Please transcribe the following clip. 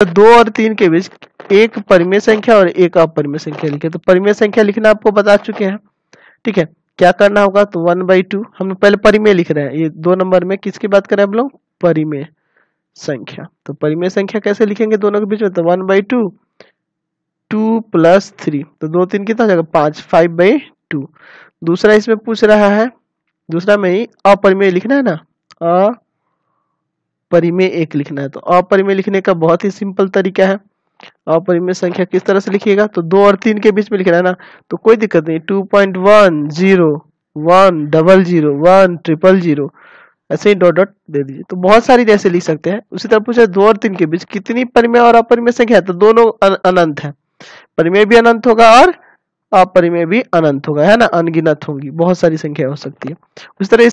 तो दो और तीन के बीच एक परिमेय संख्या और एक अपरिमेय संख्या लिखे तो परिमेय संख्या लिखना आपको बता चुके हैं ठीक है क्या करना होगा तो वन बाई टू हम पहले परिमेय लिख रहे हैं ये दो नंबर में किसकी बात करें हम लोग परिमेय संख्या तो परिमेय संख्या कैसे लिखेंगे दोनों के बीच में तो one by two two plus three तो दो तीन कितना हो जाएगा पांच फाइव बाई टू दूसरा इसमें पूछ रहा है दूसरा में ही अपरिमेय लिखना है ना अपरिमेय एक लिखना है तो अपरिमेय लिखने का बहुत ही सिंपल तरीका है अपरिमेय संख्या किस तरह से लिखिएगा तो दो और तीन के बीच में लिखना है ना तो कोई दिक्कत नहीं two point one zero one double zero one triple zero ऐसे ही डॉट डॉट दे दीजिए तो बहुत सारी जैसे लिख सकते हैं उसी तरह पूछा दो और तीन के बीच कितनी परिमेय और अपरिमेय संख्या है तो दोनों अनंत है परिमेय भी अनंत होगा और अपरिमेय भी अनंत होगा है ना अनगिनत होगी बहुत सारी संख्या हो सकती है उस तरह